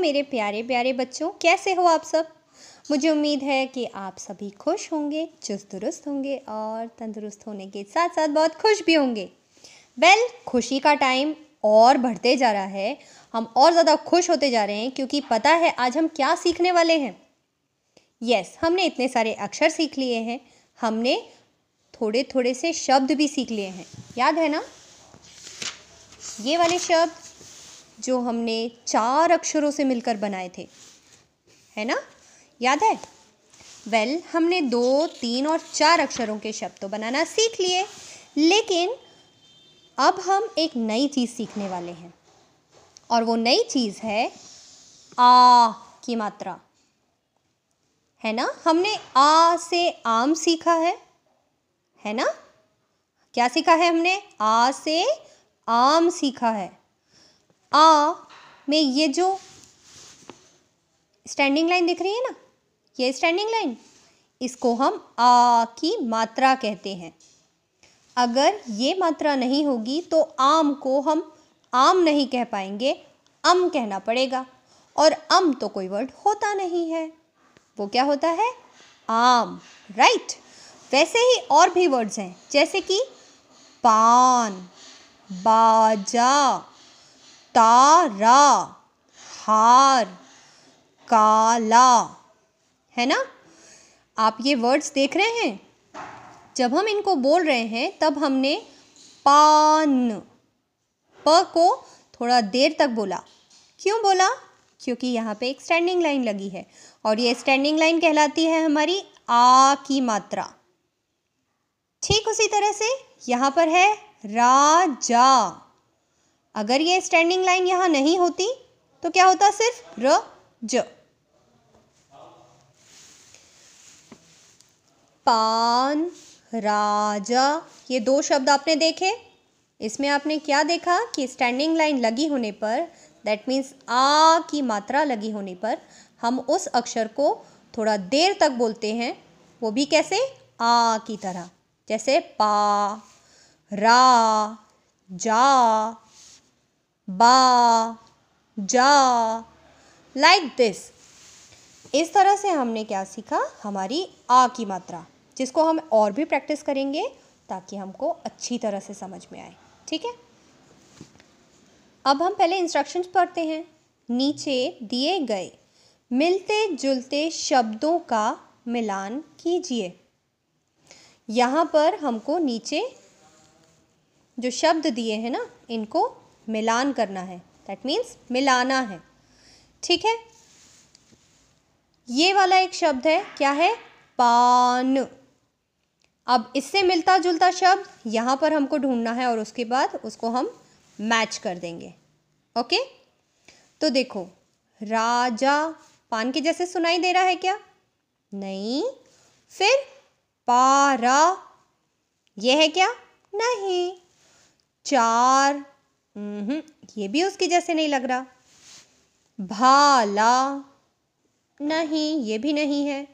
मेरे प्यारे प्यारे बच्चों कैसे हो आप सब मुझे उम्मीद है कि आप सभी खुश होंगे चुस्त दुरुस्त होंगे और तंदुरुस्त होने के साथ साथ बहुत खुश भी होंगे वेल well, खुशी का टाइम और बढ़ते जा रहा है हम और ज़्यादा खुश होते जा रहे हैं क्योंकि पता है आज हम क्या सीखने वाले हैं यस yes, हमने इतने सारे अक्षर सीख लिए हैं हमने थोड़े थोड़े से शब्द भी सीख लिए हैं याद है ना ये वाले शब्द जो हमने चार अक्षरों से मिलकर बनाए थे है ना याद है वेल well, हमने दो तीन और चार अक्षरों के शब्द तो बनाना सीख लिए लेकिन अब हम एक नई चीज़ सीखने वाले हैं और वो नई चीज़ है आ की मात्रा है ना हमने आ से आम सीखा है है ना क्या सीखा है हमने आ से आम सीखा है आ में ये जो स्टैंडिंग लाइन दिख रही है ना ये स्टैंडिंग लाइन इसको हम आ की मात्रा कहते हैं अगर ये मात्रा नहीं होगी तो आम को हम आम नहीं कह पाएंगे अम कहना पड़ेगा और अम तो कोई वर्ड होता नहीं है वो क्या होता है आम राइट वैसे ही और भी वर्ड्स हैं जैसे कि पान बाजा तारा हार काला है ना आप ये वर्ड्स देख रहे हैं जब हम इनको बोल रहे हैं तब हमने पान प को थोड़ा देर तक बोला क्यों बोला क्योंकि यहाँ पे एक स्टैंडिंग लाइन लगी है और ये स्टैंडिंग लाइन कहलाती है हमारी आ की मात्रा ठीक उसी तरह से यहाँ पर है राजा अगर ये स्टैंडिंग लाइन यहाँ नहीं होती तो क्या होता सिर्फ र ज पान राजा ये दो शब्द आपने देखे इसमें आपने क्या देखा कि स्टैंडिंग लाइन लगी होने पर दैट मीन्स आ की मात्रा लगी होने पर हम उस अक्षर को थोड़ा देर तक बोलते हैं वो भी कैसे आ की तरह जैसे पा रा जा बा जा लाइक like दिस इस तरह से हमने क्या सीखा हमारी आ की मात्रा जिसको हम और भी प्रैक्टिस करेंगे ताकि हमको अच्छी तरह से समझ में आए ठीक है अब हम पहले इंस्ट्रक्शंस पढ़ते हैं नीचे दिए गए मिलते जुलते शब्दों का मिलान कीजिए यहाँ पर हमको नीचे जो शब्द दिए हैं ना इनको मिलान करना है दैट मीन्स मिलाना है ठीक है ये वाला एक शब्द है क्या है पान अब इससे मिलता जुलता शब्द यहाँ पर हमको ढूंढना है और उसके बाद उसको हम मैच कर देंगे ओके तो देखो राजा पान के जैसे सुनाई दे रहा है क्या नहीं फिर पारा यह है क्या नहीं चार हम्म, ये भी उसके जैसे नहीं लग रहा भाला नहीं ये भी नहीं है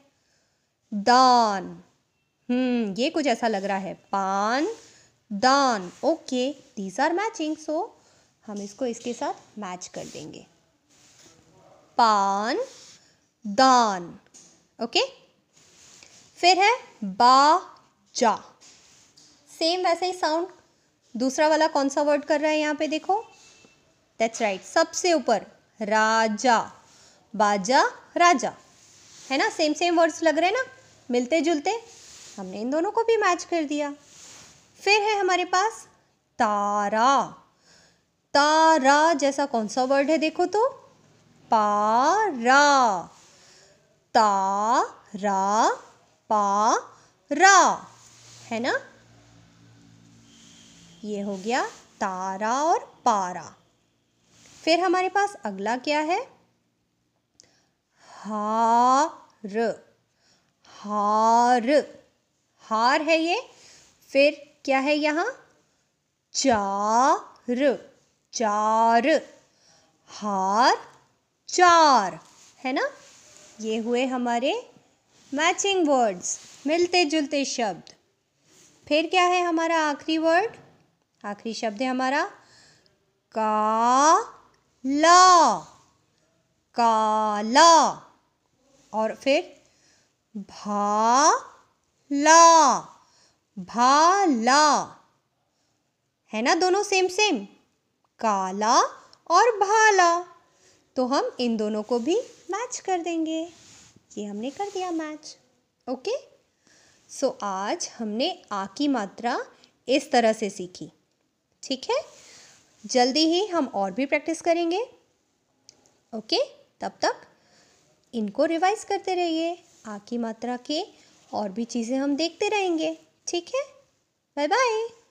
दान हम्म ये कुछ ऐसा लग रहा है पान दान okay these are matching so हम इसको इसके साथ मैच कर देंगे पान दान ओके फिर है बा जा सेम वैसे ही साउंड दूसरा वाला कौन सा वर्ड कर रहा है यहाँ पे देखो दैट्स राइट right. सबसे ऊपर राजा बाजा राजा है ना सेम सेम वर्ड्स लग रहे हैं ना मिलते जुलते हमने इन दोनों को भी मैच कर दिया फिर है हमारे पास तारा तारा जैसा कौन सा वर्ड है देखो तो पारा तारा पारा है ना ये हो गया तारा और पारा फिर हमारे पास अगला क्या है हार हार हार है ये फिर क्या है यहाँ चार चार हार चार है ना ये हुए हमारे मैचिंग वर्ड्स मिलते जुलते शब्द फिर क्या है हमारा आखिरी वर्ड आखिरी शब्द है हमारा काला काला और फिर भाला भाला है ना दोनों सेम सेम काला और भाला तो हम इन दोनों को भी मैच कर देंगे ये हमने कर दिया मैच ओके सो आज हमने आ की मात्रा इस तरह से सीखी ठीक है जल्दी ही हम और भी प्रैक्टिस करेंगे ओके तब तक इनको रिवाइज करते रहिए आ की मात्रा के और भी चीज़ें हम देखते रहेंगे ठीक है बाय बाय